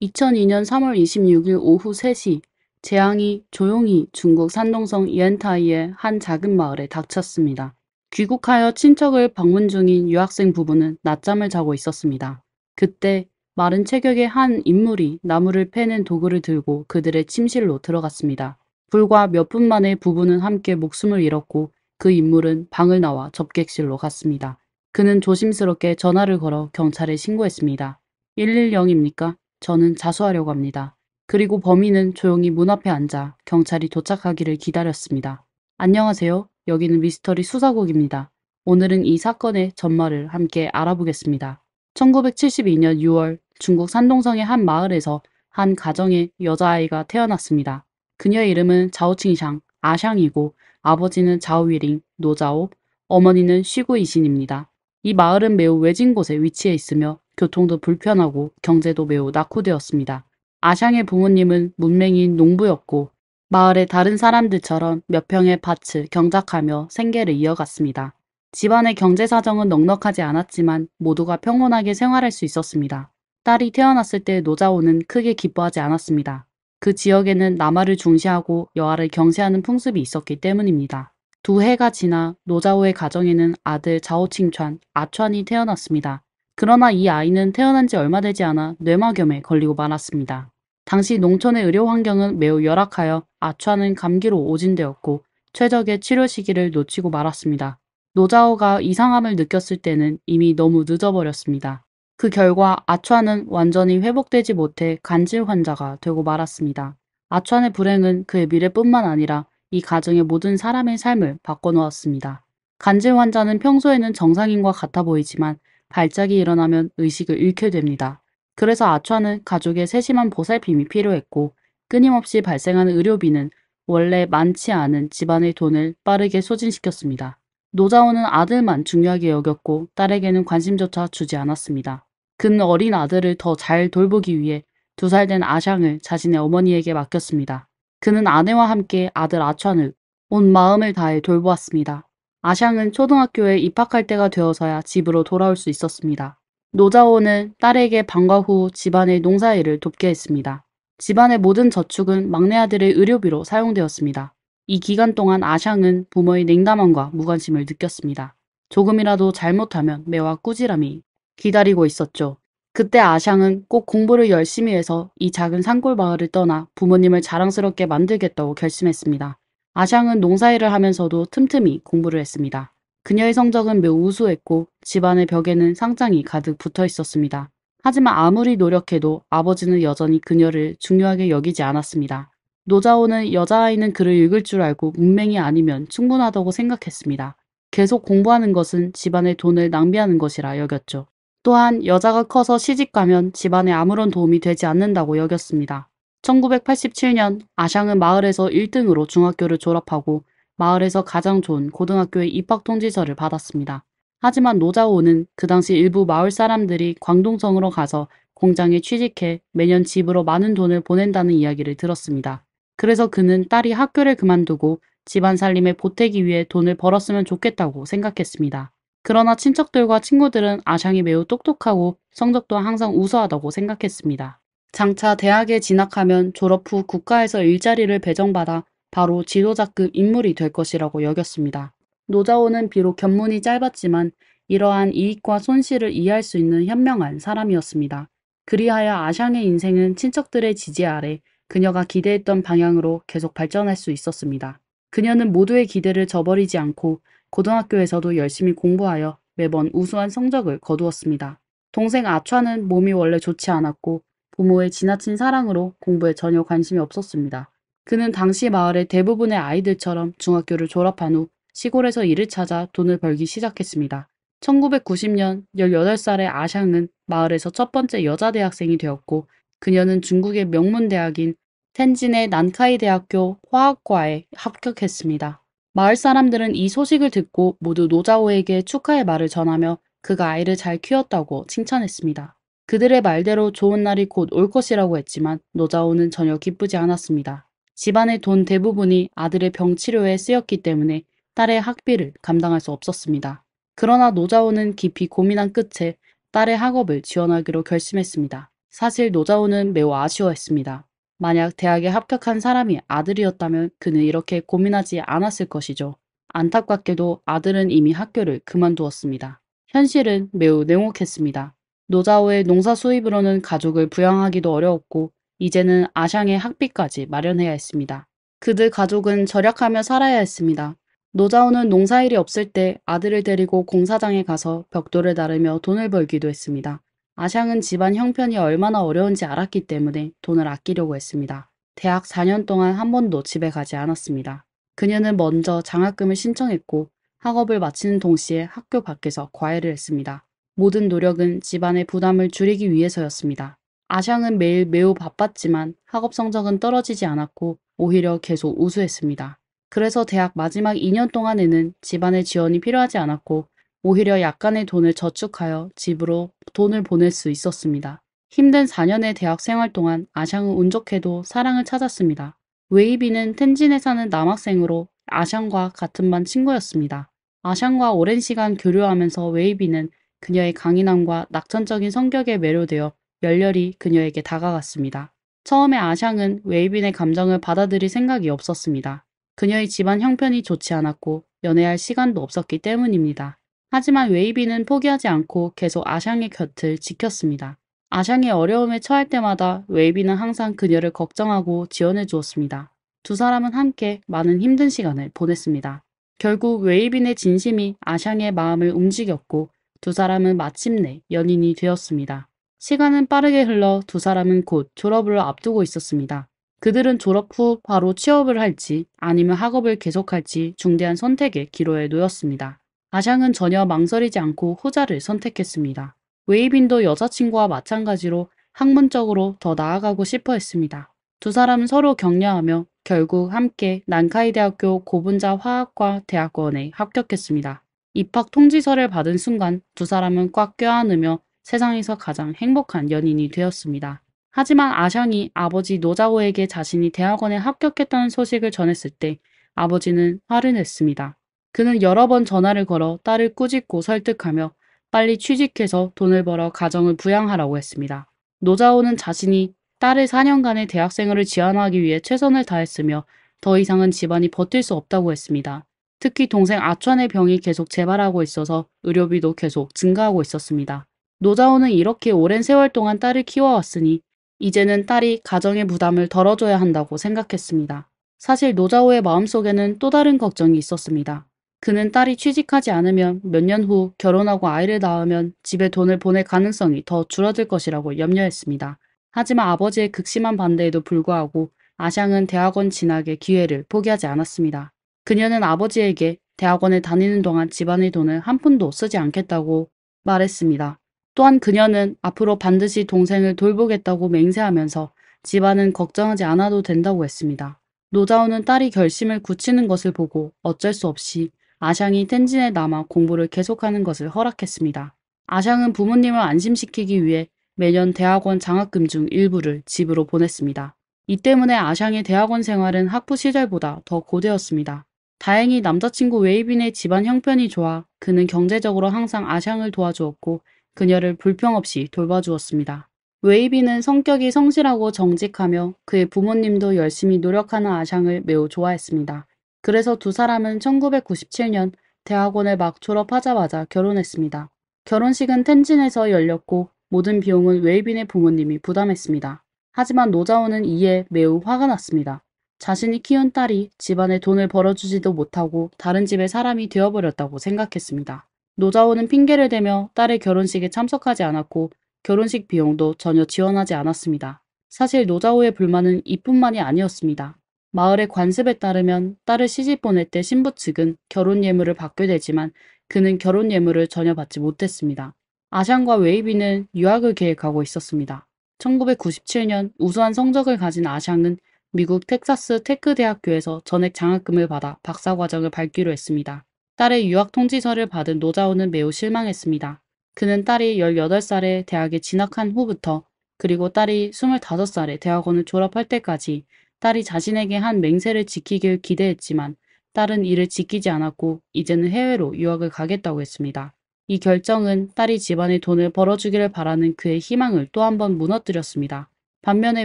2002년 3월 26일 오후 3시 재앙이 조용히 중국 산동성 이엔타이의 한 작은 마을에 닥쳤습니다. 귀국하여 친척을 방문 중인 유학생 부부는 낮잠을 자고 있었습니다. 그때 마른 체격의 한 인물이 나무를 패는 도구를 들고 그들의 침실로 들어갔습니다. 불과 몇 분 만에 부부는 함께 목숨을 잃었고 그 인물은 방을 나와 접객실로 갔습니다. 그는 조심스럽게 전화를 걸어 경찰에 신고했습니다. 110입니까? 저는 자수하려고 합니다. 그리고 범인은 조용히 문 앞에 앉아 경찰이 도착하기를 기다렸습니다. 안녕하세요. 여기는 미스터리 수사국입니다. 오늘은 이 사건의 전말을 함께 알아보겠습니다. 1972년 6월 중국 산동성의 한 마을에서 한 가정의 여자아이가 태어났습니다. 그녀의 이름은 자오칭샹, 아샹이고 아버지는 자오위링, 노자오, 어머니는 쉬구이신입니다. 이 마을은 매우 외진 곳에 위치해 있으며 교통도 불편하고 경제도 매우 낙후되었습니다. 아샹의 부모님은 문맹인 농부였고 마을의 다른 사람들처럼 몇 평의 밭을 경작하며 생계를 이어갔습니다. 집안의 경제 사정은 넉넉하지 않았지만 모두가 평온하게 생활할 수 있었습니다. 딸이 태어났을 때 노자오는 크게 기뻐하지 않았습니다. 그 지역에는 남아를 중시하고 여아를 경시하는 풍습이 있었기 때문입니다. 두 해가 지나 노자오의 가정에는 아들 자오칭찬, 아촨이 태어났습니다. 그러나 이 아이는 태어난 지 얼마 되지 않아 뇌막염에 걸리고 말았습니다. 당시 농촌의 의료 환경은 매우 열악하여 아차는 감기로 오진되었고 최적의 치료 시기를 놓치고 말았습니다. 노자오가 이상함을 느꼈을 때는 이미 너무 늦어버렸습니다. 그 결과 아차는 완전히 회복되지 못해 간질 환자가 되고 말았습니다. 아차의 불행은 그의 미래뿐만 아니라 이 가정의 모든 사람의 삶을 바꿔놓았습니다. 간질 환자는 평소에는 정상인과 같아 보이지만 발작이 일어나면 의식을 잃게 됩니다. 그래서 아차는 가족의 세심한 보살핌이 필요했고 끊임없이 발생하는 의료비는 원래 많지 않은 집안의 돈을 빠르게 소진시켰습니다. 노자호는 아들만 중요하게 여겼고 딸에게는 관심조차 주지 않았습니다. 근 어린 아들을 더 잘 돌보기 위해 두 살 된 아샹을 자신의 어머니에게 맡겼습니다. 그는 아내와 함께 아들 아찬을 온 마음을 다해 돌보았습니다. 아샹은 초등학교에 입학할 때가 되어서야 집으로 돌아올 수 있었습니다. 노자오는 딸에게 방과 후 집안의 농사일을 돕게 했습니다. 집안의 모든 저축은 막내 아들의 의료비로 사용되었습니다. 이 기간 동안 아샹은 부모의 냉담함과 무관심을 느꼈습니다. 조금이라도 잘못하면 매와 꾸지람이 기다리고 있었죠. 그때 아샹은 꼭 공부를 열심히 해서 이 작은 산골 마을을 떠나 부모님을 자랑스럽게 만들겠다고 결심했습니다. 아샹은 농사일을 하면서도 틈틈이 공부를 했습니다. 그녀의 성적은 매우 우수했고 집안의 벽에는 상장이 가득 붙어 있었습니다. 하지만 아무리 노력해도 아버지는 여전히 그녀를 중요하게 여기지 않았습니다. 노자오는 여자아이는 글을 읽을 줄 알고 문맹이 아니면 충분하다고 생각했습니다. 계속 공부하는 것은 집안의 돈을 낭비하는 것이라 여겼죠. 또한 여자가 커서 시집가면 집안에 아무런 도움이 되지 않는다고 여겼습니다. 1987년 아샹은 마을에서 1등으로 중학교를 졸업하고 마을에서 가장 좋은 고등학교의 입학 통지서를 받았습니다. 하지만 노자오는 그 당시 일부 마을 사람들이 광동성으로 가서 공장에 취직해 매년 집으로 많은 돈을 보낸다는 이야기를 들었습니다. 그래서 그는 딸이 학교를 그만두고 집안 살림에 보태기 위해 돈을 벌었으면 좋겠다고 생각했습니다. 그러나 친척들과 친구들은 아샹이 매우 똑똑하고 성적 도 항상 우수하다고 생각했습니다. 장차 대학에 진학하면 졸업 후 국가에서 일자리를 배정받아 바로 지도자급 인물이 될 것이라고 여겼습니다. 노자호는 비록 견문이 짧았지만 이러한 이익과 손실을 이해할 수 있는 현명한 사람이었습니다. 그리하여 아샹의 인생은 친척들의 지지 아래 그녀가 기대했던 방향으로 계속 발전할 수 있었습니다. 그녀는 모두의 기대를 저버리지 않고 고등학교에서도 열심히 공부하여 매번 우수한 성적을 거두었습니다. 동생 아촨은 몸이 원래 좋지 않았고 부모의 지나친 사랑으로 공부에 전혀 관심이 없었습니다. 그는 당시 마을의 대부분의 아이들처럼 중학교를 졸업한 후 시골에서 일을 찾아 돈을 벌기 시작했습니다. 1990년 18살의 아샹은 마을에서 첫 번째 여자 대학생이 되었고 그녀는 중국의 명문 대학인 텐진의 난카이 대학교 화학과에 합격했습니다. 마을 사람들은 이 소식을 듣고 모두 노자오에게 축하의 말을 전하며 그가 아이를 잘 키웠다고 칭찬했습니다. 그들의 말대로 좋은 날이 곧 올 것이라고 했지만 노자오는 전혀 기쁘지 않았습니다. 집안의 돈 대부분이 아들의 병 치료에 쓰였기 때문에 딸의 학비를 감당할 수 없었습니다. 그러나 노자오는 깊이 고민한 끝에 딸의 학업을 지원하기로 결심했습니다. 사실 노자오는 매우 아쉬워했습니다. 만약 대학에 합격한 사람이 아들이었다면 그는 이렇게 고민하지 않았을 것이죠. 안타깝게도 아들은 이미 학교를 그만두었습니다. 현실은 매우 냉혹했습니다. 노자오의 농사 수입으로는 가족을 부양하기도 어려웠고 이제는 아샹의 학비까지 마련해야 했습니다. 그들 가족은 절약하며 살아야 했습니다. 노자오는 농사일이 없을 때 아들을 데리고 공사장에 가서 벽돌을 다르며 돈을 벌기도 했습니다. 아샹은 집안 형편이 얼마나 어려운지 알았기 때문에 돈을 아끼려고 했습니다. 대학 4년 동안 한 번도 집에 가지 않았습니다. 그녀는 먼저 장학금을 신청했고 학업을 마치는 동시에 학교 밖에서 과외를 했습니다. 모든 노력은 집안의 부담을 줄이기 위해서였습니다. 아샹은 매일 매우 바빴지만 학업 성적은 떨어지지 않았고 오히려 계속 우수했습니다. 그래서 대학 마지막 2년 동안에는 집안의 지원이 필요하지 않았고 오히려 약간의 돈을 저축하여 집으로 돈을 보낼 수 있었습니다. 힘든 4년의 대학 생활 동안 아샹은 운 좋게도 사랑을 찾았습니다. 웨이비는 텐진에 사는 남학생으로 아샹과 같은 반 친구였습니다. 아샹과 오랜 시간 교류하면서 웨이비는 그녀의 강인함과 낙천적인 성격에 매료되어 열렬히 그녀에게 다가갔습니다. 처음에 아샹은 웨이빈의 감정을 받아들일 생각이 없었습니다. 그녀의 집안 형편이 좋지 않았고 연애할 시간도 없었기 때문입니다. 하지만 웨이빈은 포기하지 않고 계속 아샹의 곁을 지켰습니다. 아샹의 어려움에 처할 때마다 웨이빈은 항상 그녀를 걱정하고 지원해 주었습니다. 두 사람은 함께 많은 힘든 시간을 보냈습니다. 결국 웨이빈의 진심이 아샹의 마음을 움직였고 두 사람은 마침내 연인이 되었습니다. 시간은 빠르게 흘러 두 사람은 곧 졸업을 앞두고 있었습니다. 그들은 졸업 후 바로 취업을 할지 아니면 학업을 계속할지 중대한 선택의 기로에 놓였습니다. 아샹은 전혀 망설이지 않고 후자를 선택했습니다. 웨이빈도 여자친구와 마찬가지로 학문적으로 더 나아가고 싶어 했습니다. 두 사람은 서로 격려하며 결국 함께 난카이 대학교 고분자 화학과 대학원에 합격했습니다. 입학 통지서를 받은 순간 두 사람은 꽉 껴안으며 세상에서 가장 행복한 연인이 되었습니다. 하지만 아션이 아버지 노자오에게 자신이 대학원에 합격했다는 소식을 전했을 때 아버지는 화를 냈습니다. 그는 여러 번 전화를 걸어 딸을 꾸짖고 설득하며 빨리 취직해서 돈을 벌어 가정을 부양하라고 했습니다. 노자오는 자신이 딸의 4년간의 대학생활을 지원하기 위해 최선을 다했으며 더 이상은 집안이 버틸 수 없다고 했습니다. 특히 동생 아천의 병이 계속 재발하고 있어서 의료비도 계속 증가하고 있었습니다. 노자호는 이렇게 오랜 세월 동안 딸을 키워왔으니 이제는 딸이 가정의 부담을 덜어줘야 한다고 생각했습니다. 사실 노자호의 마음속에는 또 다른 걱정이 있었습니다. 그는 딸이 취직하지 않으면 몇 년 후 결혼하고 아이를 낳으면 집에 돈을 보낼 가능성이 더 줄어들 것이라고 염려했습니다. 하지만 아버지의 극심한 반대에도 불구하고 아샹은 대학원 진학의 기회를 포기하지 않았습니다. 그녀는 아버지에게 대학원에 다니는 동안 집안의 돈을 한 푼도 쓰지 않겠다고 말했습니다. 또한 그녀는 앞으로 반드시 동생을 돌보겠다고 맹세하면서 집안은 걱정하지 않아도 된다고 했습니다. 노자오는 딸이 결심을 굳히는 것을 보고 어쩔 수 없이 아샹이 텐진에 남아 공부를 계속하는 것을 허락했습니다. 아샹은 부모님을 안심시키기 위해 매년 대학원 장학금 중 일부를 집으로 보냈습니다. 이 때문에 아샹의 대학원 생활은 학부 시절보다 더 고되었습니다. 다행히 남자친구 웨이빈의 집안 형편이 좋아 그는 경제적으로 항상 아샹을 도와주었고 그녀를 불평 없이 돌봐주었습니다. 웨이빈은 성격이 성실하고 정직하며 그의 부모님도 열심히 노력하는 아샹을 매우 좋아했습니다. 그래서 두 사람은 1997년 대학원을 막 졸업하자마자 결혼했습니다. 결혼식은 텐진에서 열렸고 모든 비용은 웨이빈의 부모님이 부담했습니다. 하지만 노자오는 이에 매우 화가 났습니다. 자신이 키운 딸이 집안에 돈을 벌어주지도 못하고 다른 집의 사람이 되어버렸다고 생각했습니다. 노자호는 핑계를 대며 딸의 결혼식에 참석하지 않았고 결혼식 비용도 전혀 지원하지 않았습니다. 사실 노자호의 불만은 이뿐만이 아니었습니다. 마을의 관습에 따르면 딸을 시집 보낼 때 신부 측은 결혼 예물을 받게 되지만 그는 결혼 예물을 전혀 받지 못했습니다. 아샹과 웨이비는 유학을 계획하고 있었습니다. 1997년 우수한 성적을 가진 아샹은 미국 텍사스 테크 대학교에서 전액 장학금을 받아 박사 과정을 밟기로 했습니다. 딸의 유학 통지서를 받은 노자오는 매우 실망했습니다. 그는 딸이 18살에 대학에 진학한 후부터 그리고 딸이 25살에 대학원을 졸업할 때까지 딸이 자신에게 한 맹세를 지키길 기대했지만 딸은 이를 지키지 않았고 이제는 해외로 유학을 가겠다고 했습니다. 이 결정은 딸이 집안의 돈을 벌어주기를 바라는 그의 희망을 또 한 번 무너뜨렸습니다. 반면에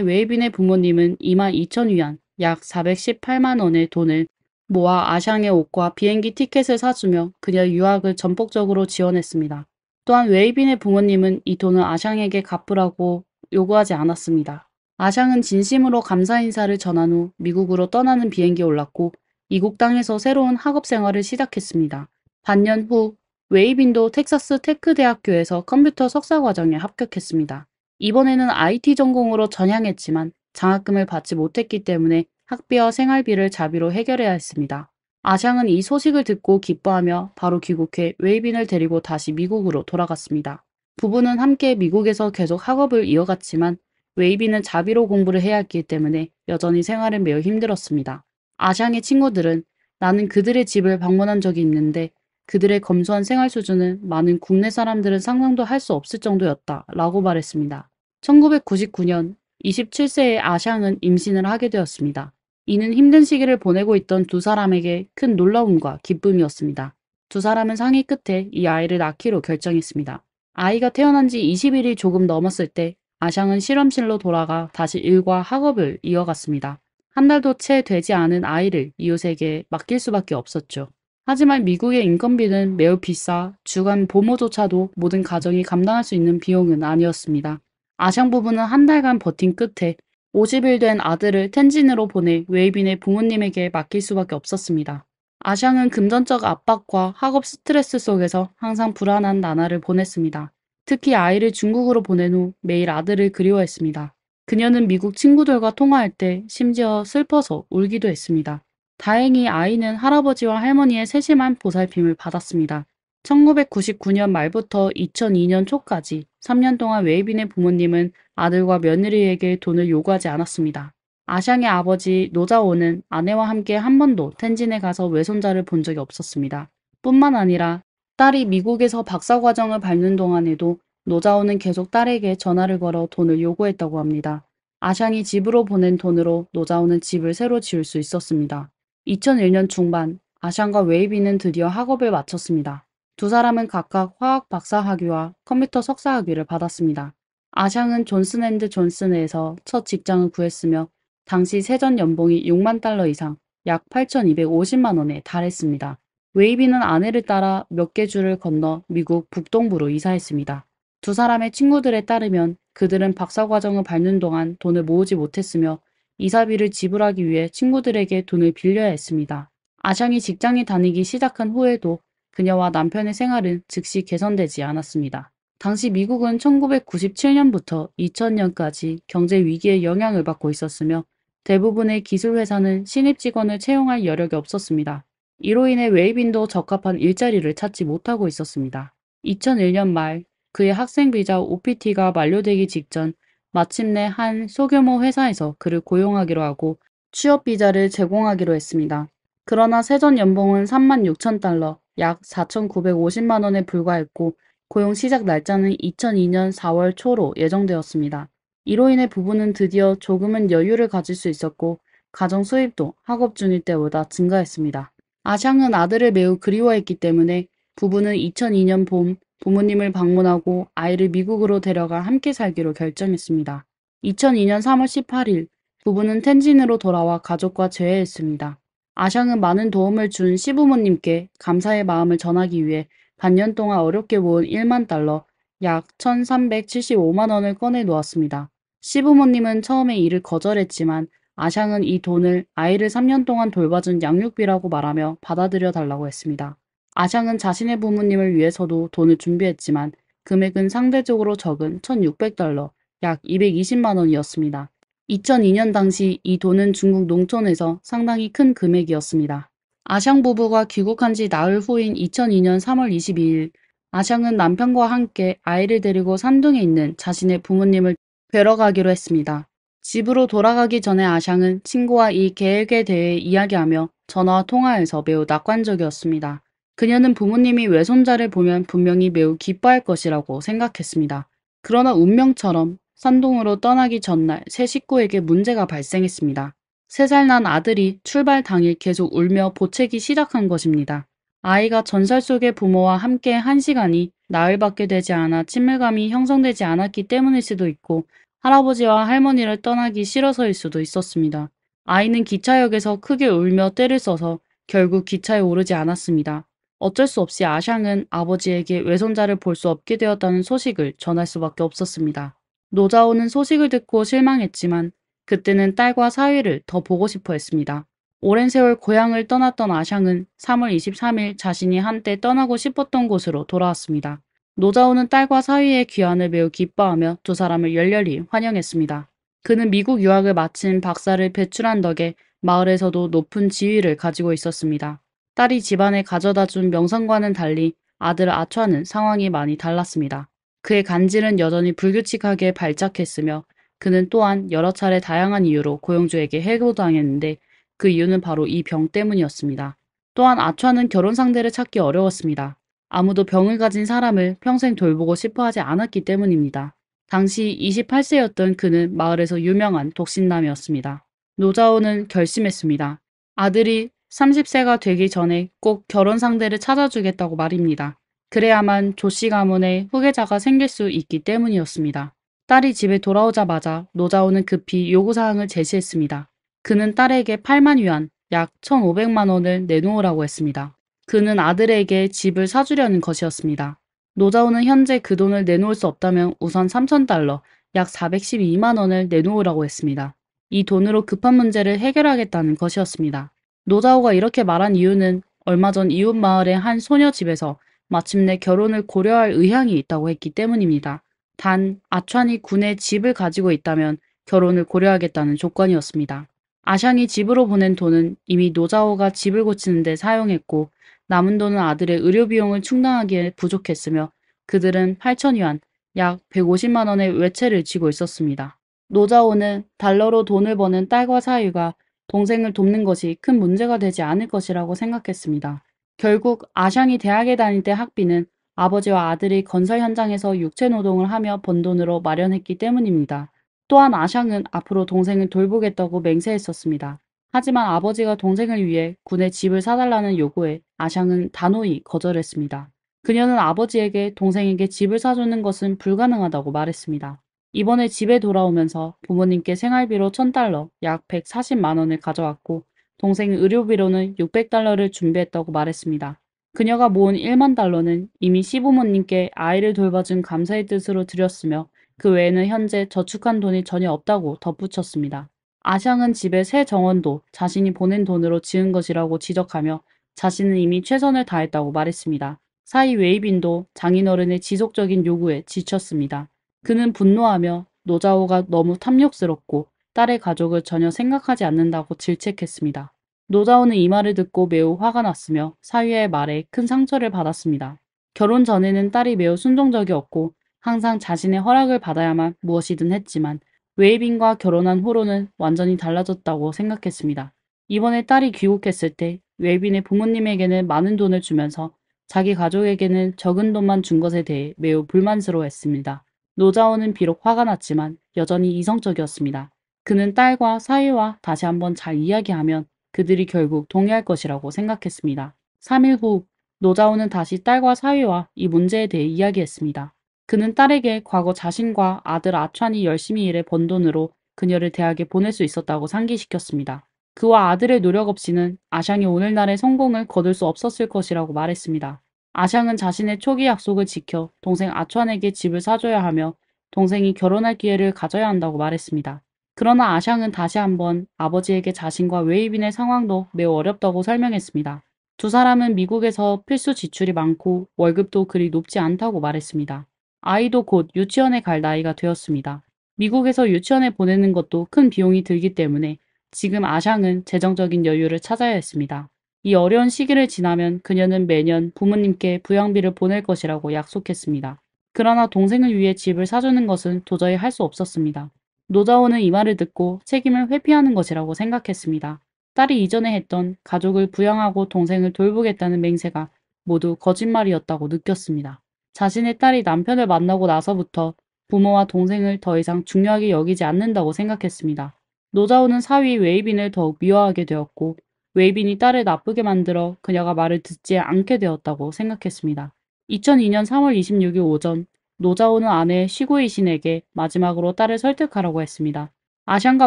웨이빈의 부모님은 2만 2천 위안, 약 418만 원의 돈을 모아 아샹의 옷과 비행기 티켓을 사주며 그녀 유학을 전폭적으로 지원했습니다. 또한 웨이빈의 부모님은 이 돈을 아샹에게 갚으라고 요구하지 않았습니다. 아샹은 진심으로 감사 인사를 전한 후 미국으로 떠나는 비행기에 올랐고 이국 땅에서 새로운 학업 생활을 시작했습니다. 반년 후 웨이빈도 텍사스 테크 대학교에서 컴퓨터 석사 과정에 합격했습니다. 이번에는 IT 전공으로 전향했지만 장학금을 받지 못했기 때문에 학비와 생활비를 자비로 해결해야 했습니다. 아샹은 이 소식을 듣고 기뻐하며 바로 귀국해 웨이빈을 데리고 다시 미국으로 돌아갔습니다. 부부는 함께 미국에서 계속 학업을 이어갔지만 웨이빈은 자비로 공부를 해야 했기 때문에 여전히 생활은 매우 힘들었습니다. 아샹의 친구들은 나는 그들의 집을 방문한 적이 있는데 그들의 검소한 생활 수준은 많은 국내 사람들은 상상도 할 수 없을 정도였다 라고 말했습니다. 1999년 27세의 아샹은 임신을 하게 되었습니다. 이는 힘든 시기를 보내고 있던 두 사람에게 큰 놀라움과 기쁨이었습니다. 두 사람은 상의 끝에 이 아이를 낳기로 결정했습니다. 아이가 태어난 지 20일이 조금 넘었을 때 아샹은 실험실로 돌아가 다시 일과 학업을 이어갔습니다. 한 달도 채 되지 않은 아이를 이웃에게 맡길 수밖에 없었죠. 하지만 미국의 인건비는 매우 비싸 주간 보모조차도 모든 가정이 감당할 수 있는 비용은 아니었습니다. 아샹 부부는 한 달간 버틴 끝에 50일 된 아들을 텐진으로 보내 웨이빈의 부모님에게 맡길 수밖에 없었습니다. 아샹은 금전적 압박과 학업 스트레스 속에서 항상 불안한 나날을 보냈습니다. 특히 아이를 중국으로 보낸 후 매일 아들을 그리워했습니다. 그녀는 미국 친구들과 통화할 때 심지어 슬퍼서 울기도 했습니다. 다행히 아이는 할아버지와 할머니의 세심한 보살핌을 받았습니다. 1999년 말부터 2002년 초까지 3년 동안 웨이빈의 부모님은 아들과 며느리에게 돈을 요구하지 않았습니다. 아샹의 아버지 노자오는 아내와 함께 한 번도 텐진에 가서 외손자를 본 적이 없었습니다. 뿐만 아니라 딸이 미국에서 박사과정을 밟는 동안에도 노자오는 계속 딸에게 전화를 걸어 돈을 요구했다고 합니다. 아샹이 집으로 보낸 돈으로 노자오는 집을 새로 지을 수 있었습니다. 2001년 중반 아샹과 웨이비는 드디어 학업을 마쳤습니다. 두 사람은 각각 화학 박사 학위와 컴퓨터 석사 학위를 받았습니다. 아샹은 존슨앤드 존슨에서 첫 직장을 구했으며 당시 세전 연봉이 6만 달러 이상, 약 8,250만 원에 달했습니다. 웨이비는 아내를 따라 몇 개 줄을 건너 미국 북동부로 이사했습니다. 두 사람의 친구들에 따르면 그들은 박사 과정을 밟는 동안 돈을 모으지 못했으며 이사비를 지불하기 위해 친구들에게 돈을 빌려야 했습니다. 아샹이 직장에 다니기 시작한 후에도 그녀와 남편의 생활은 즉시 개선되지 않았습니다. 당시 미국은 1997년부터 2000년까지 경제 위기의 영향을 받고 있었으며 대부분의 기술회사는 신입 직원을 채용할 여력이 없었습니다. 이로 인해 웨이빈도 적합한 일자리를 찾지 못하고 있었습니다. 2001년 말 그의 학생 비자 OPT가 만료되기 직전 마침내 한 소규모 회사에서 그를 고용하기로 하고 취업 비자를 제공하기로 했습니다. 그러나 세전 연봉은 3만 6천 달러, 약 4,950만 원에 불과했고 고용 시작 날짜는 2002년 4월 초로 예정되었습니다. 이로 인해 부부는 드디어 조금은 여유를 가질 수 있었고 가정 수입도 학업 중일 때보다 증가했습니다. 아샹은 아들을 매우 그리워했기 때문에 부부는 2002년 봄 부모님을 방문하고 아이를 미국으로 데려가 함께 살기로 결정했습니다. 2002년 3월 18일 부부는 텐진으로 돌아와 가족과 재회했습니다. 아샹은 많은 도움을 준 시부모님께 감사의 마음을 전하기 위해 반년 동안 어렵게 모은 1만 달러, 약 1375만 원을 꺼내 놓았습니다. 시부모님은 처음에 이를 거절했지만 아샹은 이 돈을 아이를 3년 동안 돌봐준 양육비라고 말하며 받아들여 달라고 했습니다. 아샹은 자신의 부모님을 위해서도 돈을 준비했지만 금액은 상대적으로 적은 1,600달러, 약 220만 원이었습니다. 2002년 당시 이 돈은 중국 농촌에서 상당히 큰 금액이었습니다. 아샹 부부가 귀국한 지 나흘 후인 2002년 3월 22일, 아샹은 남편과 함께 아이를 데리고 산둥에 있는 자신의 부모님을 뵈러 가기로 했습니다. 집으로 돌아가기 전에 아샹은 친구와 이 계획에 대해 이야기하며 전화와 통화에서 매우 낙관적이었습니다. 그녀는 부모님이 외손자를 보면 분명히 매우 기뻐할 것이라고 생각했습니다. 그러나 운명처럼 산동으로 떠나기 전날 새 식구에게 문제가 발생했습니다. 세 살 난 아들이 출발 당일 계속 울며 보채기 시작한 것입니다. 아이가 전설 속의 부모와 함께 한 시간이 나흘밖에 되지 않아 친밀감이 형성되지 않았기 때문일 수도 있고 할아버지와 할머니를 떠나기 싫어서일 수도 있었습니다. 아이는 기차역에서 크게 울며 때를 써서 결국 기차에 오르지 않았습니다. 어쩔 수 없이 아샹은 아버지에게 외손자를 볼 수 없게 되었다는 소식을 전할 수밖에 없었습니다. 노자오는 소식을 듣고 실망했지만 그때는 딸과 사위를 더 보고 싶어 했습니다. 오랜 세월 고향을 떠났던 아샹은 3월 23일 자신이 한때 떠나고 싶었던 곳으로 돌아왔습니다. 노자오는 딸과 사위의 귀환을 매우 기뻐하며 두 사람을 열렬히 환영했습니다. 그는 미국 유학을 마친 박사를 배출한 덕에 마을에서도 높은 지위를 가지고 있었습니다. 딸이 집안에 가져다 준 명상과는 달리 아들 아차는 초 상황이 많이 달랐습니다. 그의 간질은 여전히 불규칙하게 발작했으며 그는 또한 여러 차례 다양한 이유로 고용주에게 해고당했는데 그 이유는 바로 이 병 때문이었습니다. 또한 아차는 결혼 상대를 찾기 어려웠습니다. 아무도 병을 가진 사람을 평생 돌보고 싶어 하지 않았기 때문입니다. 당시 28세였던 그는 마을에서 유명한 독신남이었습니다. 노자오는 결심했습니다. 아들이 30세가 되기 전에 꼭 결혼 상대를 찾아주겠다고 말입니다. 그래야만 조씨 가문에 후계자가 생길 수 있기 때문이었습니다. 딸이 집에 돌아오자마자 노자오는 급히 요구사항을 제시했습니다. 그는 딸에게 8만 위안, 약 1,500만 원을 내놓으라고 했습니다. 그는 아들에게 집을 사주려는 것이었습니다. 노자오는 현재 그 돈을 내놓을 수 없다면 우선 3,000달러, 약 412만 원을 내놓으라고 했습니다. 이 돈으로 급한 문제를 해결하겠다는 것이었습니다. 노자오가 이렇게 말한 이유는 얼마 전 이웃 마을의 한 소녀 집에서 마침내 결혼을 고려할 의향이 있다고 했기 때문입니다. 단 아찬이 군에 집을 가지고 있다면 결혼을 고려하겠다는 조건이었습니다. 아샹이 집으로 보낸 돈은 이미 노자오가 집을 고치는데 사용했고 남은 돈은 아들의 의료 비용을 충당하기에 부족했으며 그들은 8천 위안, 약 150만 원의 외채를 지고 있었습니다. 노자오는 달러로 돈을 버는 딸과 사위가 동생을 돕는 것이 큰 문제가 되지 않을 것이라고 생각했습니다. 결국 아샹이 대학에 다닐 때 학비는 아버지와 아들이 건설 현장에서 육체 노동을 하며 번 돈으로 마련했기 때문입니다. 또한 아샹은 앞으로 동생을 돌보겠다고 맹세했었습니다. 하지만 아버지가 동생을 위해 군에 집을 사달라는 요구에 아샹은 단호히 거절했습니다. 그녀는 아버지에게 동생에게 집을 사주는 것은 불가능하다고 말했습니다. 이번에 집에 돌아오면서 부모님께 생활비로 1000달러, 약 140만 원을 가져왔고 동생 의료비로는 600달러를 준비했다고 말했습니다. 그녀가 모은 1만 달러는 이미 시부모님께 아이를 돌봐준 감사의 뜻으로 드렸으며 그 외에는 현재 저축한 돈이 전혀 없다고 덧붙였습니다. 아샹은 집의새 정원도 자신이 보낸 돈으로 지은 것이라고 지적하며 자신은 이미 최선을 다했다고 말했습니다. 사이 웨이빈도 장인어른의 지속적인 요구에 지쳤습니다. 그는 분노하며 노자오가 너무 탐욕스럽고 딸의 가족을 전혀 생각하지 않는다고 질책했습니다. 노자오는 이 말을 듣고 매우 화가 났으며 사위의 말에 큰 상처를 받았습니다. 결혼 전에는 딸이 매우 순종적이었고 항상 자신의 허락을 받아야만 무엇이든 했지만 웨이빈과 결혼한 후로는 완전히 달라졌다고 생각했습니다. 이번에 딸이 귀국했을 때 웨이빈의 부모님에게는 많은 돈을 주면서 자기 가족에게는 적은 돈만 준 것에 대해 매우 불만스러워했습니다. 노자원은 비록 화가 났지만 여전히 이성적이었습니다. 그는 딸과 사위와 다시 한번 잘 이야기하면 그들이 결국 동의할 것이라고 생각했습니다. 3일 후 노자호는 다시 딸과 사위와 이 문제에 대해 이야기했습니다. 그는 딸에게 과거 자신과 아들 아찬이 열심히 일해 번 돈으로 그녀를 대학에 보낼 수 있었다고 상기시켰습니다. 그와 아들의 노력 없이는 아샹이 오늘날의 성공을 거둘 수 없었을 것이라고 말했습니다. 아샹은 자신의 초기 약속을 지켜 동생 아천에게 집을 사줘야 하며 동생이 결혼할 기회를 가져야 한다고 말했습니다. 그러나 아샹은 다시 한번 아버지에게 자신과 웨이빈의 상황도 매우 어렵다고 설명했습니다. 두 사람은 미국에서 필수 지출이 많고 월급도 그리 높지 않다고 말했습니다. 아이도 곧 유치원에 갈 나이가 되었습니다. 미국에서 유치원에 보내는 것도 큰 비용이 들기 때문에 지금 아샹은 재정적인 여유를 찾아야 했습니다. 이 어려운 시기를 지나면 그녀는 매년 부모님께 부양비를 보낼 것이라고 약속했습니다. 그러나 동생을 위해 집을 사주는 것은 도저히 할 수 없었습니다. 노자오는 이 말을 듣고 책임을 회피하는 것이라고 생각했습니다. 딸이 이전에 했던 가족을 부양하고 동생을 돌보겠다는 맹세가 모두 거짓말이었다고 느꼈습니다. 자신의 딸이 남편을 만나고 나서부터 부모와 동생을 더 이상 중요하게 여기지 않는다고 생각했습니다. 노자오는 사위 웨이빈을 더욱 미워하게 되었고 웨이빈이 딸을 나쁘게 만들어 그녀가 말을 듣지 않게 되었다고 생각했습니다. 2002년 3월 26일 오전 노자오는 아내 시구이신에게 마지막으로 딸을 설득하라고 했습니다. 아샨과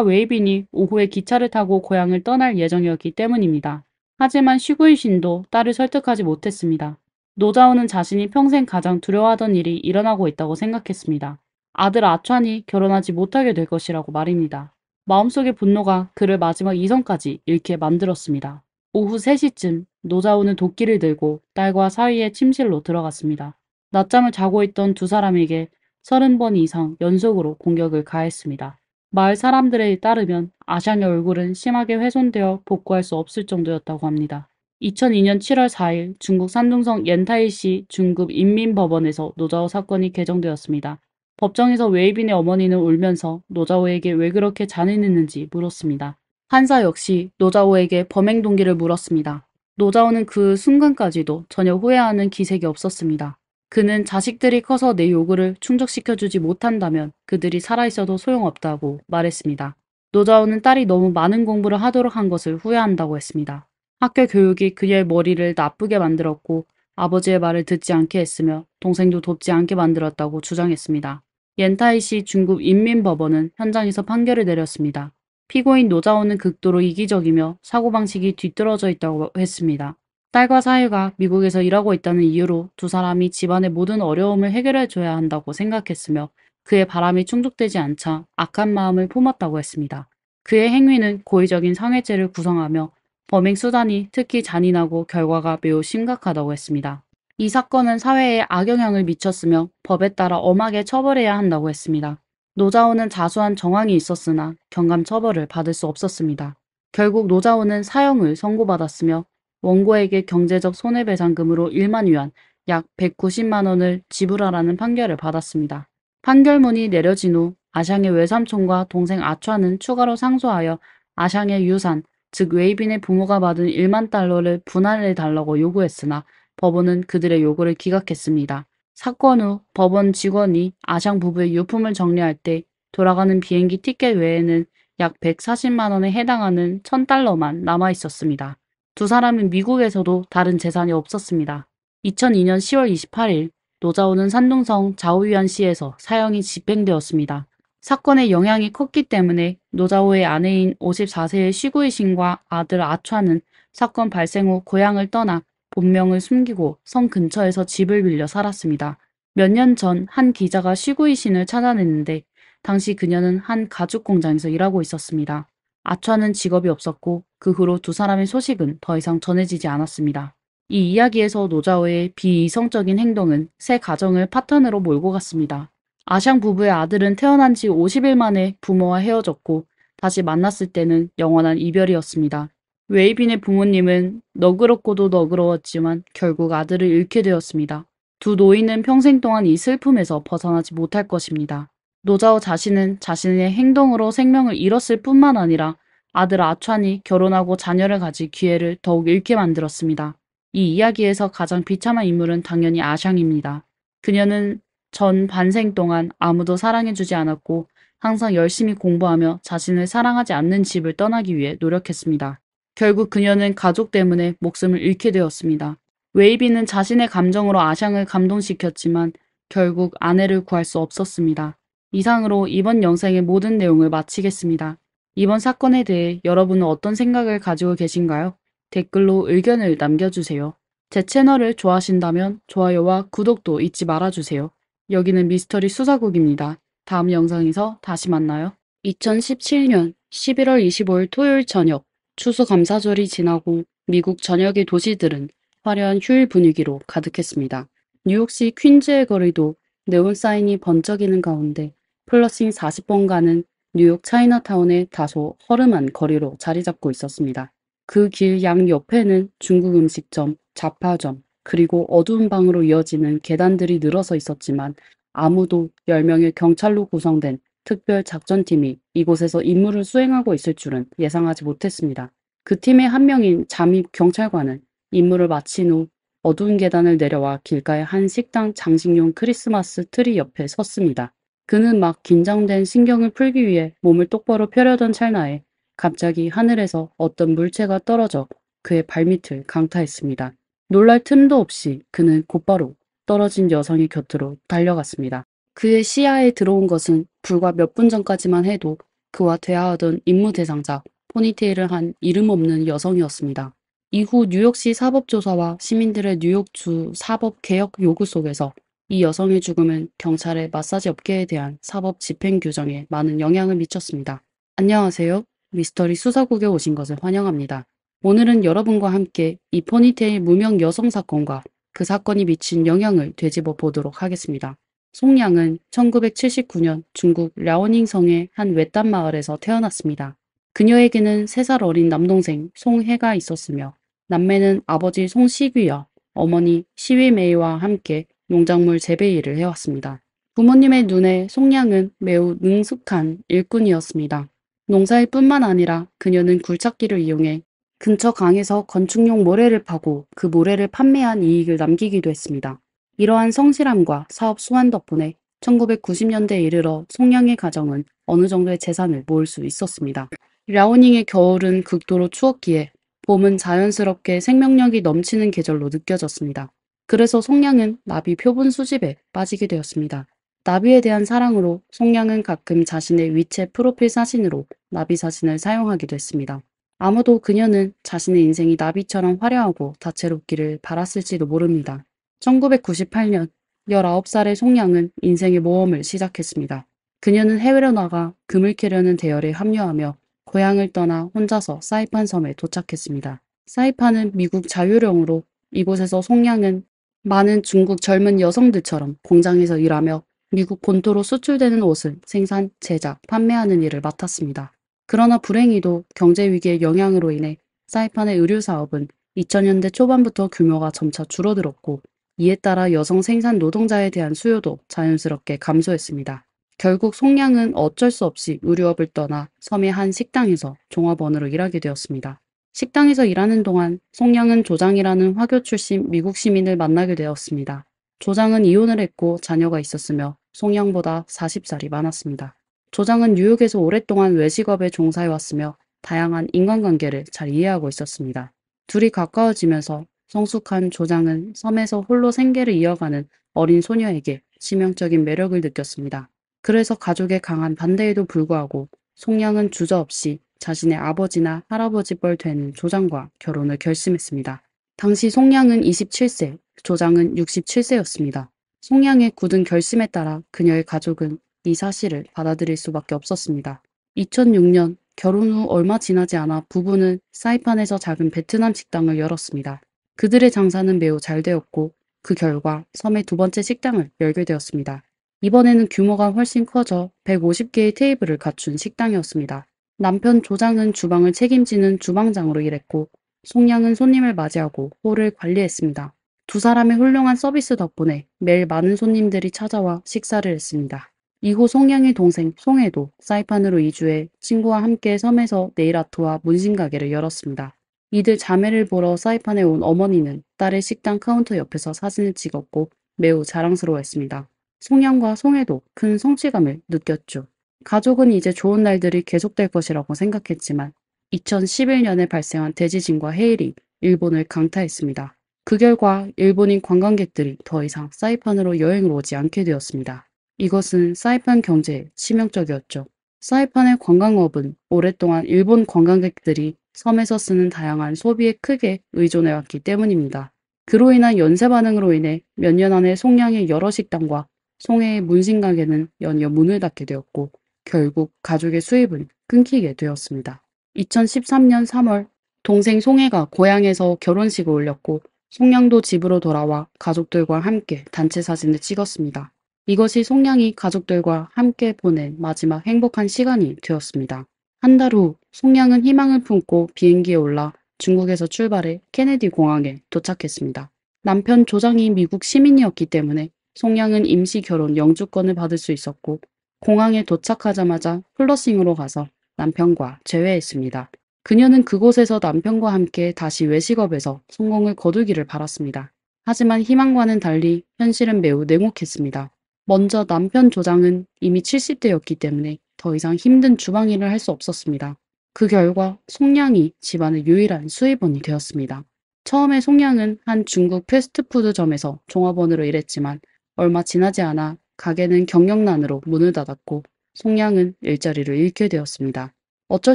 웨이빈이 오후에 기차를 타고 고향을 떠날 예정이었기 때문입니다. 하지만 시구이신도 딸을 설득하지 못했습니다. 노자오는 자신이 평생 가장 두려워하던 일이 일어나고 있다고 생각했습니다. 아들 아촨이 결혼하지 못하게 될 것이라고 말입니다. 마음속의 분노가 그를 마지막 이성까지 잃게 만들었습니다. 오후 3시쯤 노자우는 도끼를 들고 딸과 사위의 침실로 들어갔습니다. 낮잠을 자고 있던 두 사람에게 30번 이상 연속으로 공격을 가했습니다. 마을 사람들에 따르면 아샹의 얼굴은 심하게 훼손되어 복구할 수 없을 정도였다고 합니다. 2002년 7월 4일 중국 산둥성 옌타이시 중급 인민법원에서 노자오 사건이 개정되었습니다. 법정에서 웨이빈의 어머니는 울면서 노자오에게왜 그렇게 잔인했는지 물었습니다. 한사 역시 노자오에게 범행 동기를 물었습니다. 노자오는그 순간까지도 전혀 후회하는 기색이 없었습니다. 그는 자식들이 커서 내 요구를 충족시켜주지 못한다면 그들이 살아있어도 소용없다고 말했습니다. 노자오는 딸이 너무 많은 공부를 하도록 한 것을 후회한다고 했습니다. 학교 교육이 그의 머리를 나쁘게 만들었고 아버지의 말을 듣지 않게 했으며 동생도 돕지 않게 만들었다고 주장했습니다. 옌타이시 중국 인민법원은 현장에서 판결을 내렸습니다. 피고인 노자오는 극도로 이기적이며 사고방식이 뒤떨어져 있다고 했습니다. 딸과 사위가 미국에서 일하고 있다는 이유로 두 사람이 집안의 모든 어려움을 해결해 줘야 한다고 생각했으며 그의 바람이 충족되지 않자 악한 마음을 품었다고 했습니다. 그의 행위는 고의적인 상해죄를 구성하며 범행 수단이 특히 잔인하고 결과가 매우 심각하다고 했습니다. 이 사건은 사회에 악영향을 미쳤으며 법에 따라 엄하게 처벌해야 한다고 했습니다. 노자호는 자수한 정황이 있었으나 경감 처벌을 받을 수 없었습니다. 결국 노자호는 사형을 선고받았으며 원고에게 경제적 손해배상금으로 1만 위안 약 190만 원을 지불하라는 판결을 받았습니다. 판결문이 내려진 후 아샹의 외삼촌과 동생 아차는 추가로 상소하여 아샹의 유산, 즉 웨이빈의 부모가 받은 1만 달러를 분할해 달라고 요구했으나 법원은 그들의 요구를 기각했습니다. 사건 후 법원 직원이 아샹 부부의 유품을 정리할 때 돌아가는 비행기 티켓 외에는 약 140만 원에 해당하는 1000달러만 남아 있었습니다. 두 사람은 미국에서도 다른 재산이 없었습니다. 2002년 10월 28일 노자오는 산둥성 자오위안시에서 사형이 집행되었습니다. 사건의 영향이 컸기 때문에 노자오의 아내인 54세의 시구이신과 아들 아차는 사건 발생 후 고향을 떠나 본명을 숨기고 성 근처에서 집을 빌려 살았습니다. 몇 년 전 한 기자가 시구이 신을 찾아냈는데 당시 그녀는 한 가죽 공장에서 일하고 있었습니다. 아차는 직업이 없었고 그 후로 두 사람의 소식은 더 이상 전해지지 않았습니다. 이 이야기에서 노자오의 비이성적인 행동은 새 가정을 파탄으로 몰고 갔습니다. 아샹 부부의 아들은 태어난 지 50일 만에 부모와 헤어졌고 다시 만났을 때는 영원한 이별이었습니다. 웨이빈의 부모님은 너그럽고도 너그러웠지만 결국 아들을 잃게 되었습니다. 두 노인은 평생 동안 이 슬픔에서 벗어나지 못할 것입니다. 노자오 자신은 자신의 행동으로 생명을 잃었을 뿐만 아니라 아들 아촨이 결혼하고 자녀를 가질 기회를 더욱 잃게 만들었습니다. 이 이야기에서 가장 비참한 인물은 당연히 아샹입니다. 그녀는 전 반생 동안 아무도 사랑해주지 않았고 항상 열심히 공부하며 자신을 사랑하지 않는 집을 떠나기 위해 노력했습니다. 결국 그녀는 가족 때문에 목숨을 잃게 되었습니다. 웨이비는 자신의 감정으로 아샹을 감동시켰지만 결국 아내를 구할 수 없었습니다. 이상으로 이번 영상의 모든 내용을 마치겠습니다. 이번 사건에 대해 여러분은 어떤 생각을 가지고 계신가요? 댓글로 의견을 남겨주세요. 제 채널을 좋아하신다면 좋아요와 구독도 잊지 말아주세요. 여기는 미스터리 수사국입니다. 다음 영상에서 다시 만나요. 2017년 11월 25일 토요일 저녁 추수감사절이 지나고 미국 전역의 도시들은 화려한 휴일 분위기로 가득했습니다. 뉴욕시 퀸즈의 거리도 네온사인이 번쩍이는 가운데 플러싱 40번가는 뉴욕 차이나타운의 다소 허름한 거리로 자리 잡고 있었습니다. 그 길 양 옆에는 중국 음식점, 자파점, 그리고 어두운 방으로 이어지는 계단들이 늘어서 있었지만 아무도 10명의 경찰로 구성된 특별작전팀이 이곳에서 임무를 수행하고 있을 줄은 예상하지 못했습니다. 그 팀의 한 명인 잠입 경찰관은 임무를 마친 후 어두운 계단을 내려와 길가의 한 식당 장식용 크리스마스 트리 옆에 섰습니다. 그는 막 긴장된 신경을 풀기 위해 몸을 똑바로 펴려던 찰나에 갑자기 하늘에서 어떤 물체가 떨어져 그의 발밑을 강타했습니다. 놀랄 틈도 없이 그는 곧바로 떨어진 여성의 곁으로 달려갔습니다. 그의 시야에 들어온 것은 불과 몇 분 전까지만 해도 그와 대화하던 임무 대상자 포니테일을 한 이름 없는 여성이었습니다. 이후 뉴욕시 사법조사와 시민들의 뉴욕주 사법개혁 요구 속에서 이 여성의 죽음은 경찰의 마사지 업계에 대한 사법 집행 규정에 많은 영향을 미쳤습니다. 안녕하세요. 미스터리 수사국에 오신 것을 환영합니다. 오늘은 여러분과 함께 이 포니테일 무명 여성 사건과 그 사건이 미친 영향을 되짚어 보도록 하겠습니다. 송양은 1979년 중국 랴오닝성의 한 외딴 마을에서 태어났습니다. 그녀에게는 3살 어린 남동생 송해가 있었으며 남매는 아버지 송시규와 어머니 시위메이와 함께 농작물 재배 일을 해왔습니다. 부모님의 눈에 송양은 매우 능숙한 일꾼이었습니다. 농사일 뿐만 아니라 그녀는 굴착기를 이용해 근처 강에서 건축용 모래를 파고 그 모래를 판매한 이익을 남기기도 했습니다. 이러한 성실함과 사업 수완 덕분에 1990년대에 이르러 송양의 가정은 어느 정도의 재산을 모을 수 있었습니다. 라오닝의 겨울은 극도로 추웠기에 봄은 자연스럽게 생명력이 넘치는 계절로 느껴졌습니다. 그래서 송량은 나비 표본 수집에 빠지게 되었습니다. 나비에 대한 사랑으로 송량은 가끔 자신의 위체 프로필 사진으로 나비 사진을 사용하기도 했습니다. 아무도 그녀는 자신의 인생이 나비처럼 화려하고 다채롭기를 바랐을지도 모릅니다. 1998년 19살의 송양은 인생의 모험을 시작했습니다. 그녀는 해외로 나가 금을 캐려는 대열에 합류하며 고향을 떠나 혼자서 사이판 섬에 도착했습니다. 사이판은 미국 자유령으로 이곳에서 송양은 많은 중국 젊은 여성들처럼 공장에서 일하며 미국 본토로 수출되는 옷을 생산, 제작, 판매하는 일을 맡았습니다. 그러나 불행히도 경제 위기의 영향으로 인해 사이판의 의류 사업은 2000년대 초반부터 규모가 점차 줄어들었고 이에 따라 여성 생산 노동자에 대한 수요도 자연스럽게 감소했습니다. 결국 송량은 어쩔 수 없이 의류업을 떠나 섬의 한 식당에서 종업원으로 일하게 되었습니다. 식당에서 일하는 동안 송량은 조장이라는 화교 출신 미국 시민을 만나게 되었습니다. 조장은 이혼을 했고 자녀가 있었으며 송영보다 40살이 많았습니다. 조장은 뉴욕에서 오랫동안 외식업에 종사해왔으며 다양한 인간관계를 잘 이해하고 있었습니다. 둘이 가까워지면서 성숙한 조장은 섬에서 홀로 생계를 이어가는 어린 소녀에게 치명적인 매력을 느꼈습니다. 그래서 가족의 강한 반대에도 불구하고 송양은 주저없이 자신의 아버지나 할아버지뻘 되는 조장과 결혼을 결심했습니다. 당시 송양은 27세, 조장은 67세였습니다. 송양의 굳은 결심에 따라 그녀의 가족은 이 사실을 받아들일 수밖에 없었습니다. 2006년 결혼 후 얼마 지나지 않아 부부는 사이판에서 작은 베트남 식당을 열었습니다. 그들의 장사는 매우 잘 되었고 그 결과 섬의 두 번째 식당을 열게 되었습니다. 이번에는 규모가 훨씬 커져 150개의 테이블을 갖춘 식당이었습니다. 남편 조장은 주방을 책임지는 주방장으로 일했고 송양은 손님을 맞이하고 홀을 관리했습니다. 두 사람의 훌륭한 서비스 덕분에 매일 많은 손님들이 찾아와 식사를 했습니다. 이후 송양의 동생 송혜도 사이판으로 이주해 친구와 함께 섬에서 네일 아트와 문신 가게를 열었습니다. 이들 자매를 보러 사이판에 온 어머니는 딸의 식당 카운터 옆에서 사진을 찍었고 매우 자랑스러워했습니다. 송영과 송혜도 큰 성취감을 느꼈죠. 가족은 이제 좋은 날들이 계속될 것이라고 생각했지만 2011년에 발생한 대지진과 해일이 일본을 강타했습니다. 그 결과 일본인 관광객들이 더 이상 사이판으로 여행을 오지 않게 되었습니다. 이것은 사이판 경제에 치명적이었죠. 사이판의 관광업은 오랫동안 일본 관광객들이 섬에서 쓰는 다양한 소비에 크게 의존해왔기 때문입니다. 그로 인한 연쇄 반응으로 인해 몇 년 안에 송양의 여러 식당과 송해의 문신 가게는 연이어 문을 닫게 되었고 결국 가족의 수입은 끊기게 되었습니다. 2013년 3월 동생 송해가 고향에서 결혼식을 올렸고 송양도 집으로 돌아와 가족들과 함께 단체 사진을 찍었습니다. 이것이 송양이 가족들과 함께 보낸 마지막 행복한 시간이 되었습니다. 한 달 후 송양은 희망을 품고 비행기에 올라 중국에서 출발해 케네디 공항에 도착했습니다. 남편 조장이 미국 시민이었기 때문에 송양은 임시 결혼 영주권을 받을 수 있었고 공항에 도착하자마자 플러싱으로 가서 남편과 재회했습니다. 그녀는 그곳에서 남편과 함께 다시 외식업에서 성공을 거두기를 바랐습니다. 하지만 희망과는 달리 현실은 매우 냉혹했습니다. 먼저 남편 조장은 이미 70대였기 때문에 더 이상 힘든 주방일을 할 수 없었습니다. 그 결과 송양이 집안의 유일한 수입원이 되었습니다. 처음에 송양은 한 중국 패스트푸드점에서 종업원으로 일했지만 얼마 지나지 않아 가게는 경영난으로 문을 닫았고 송양은 일자리를 잃게 되었습니다. 어쩔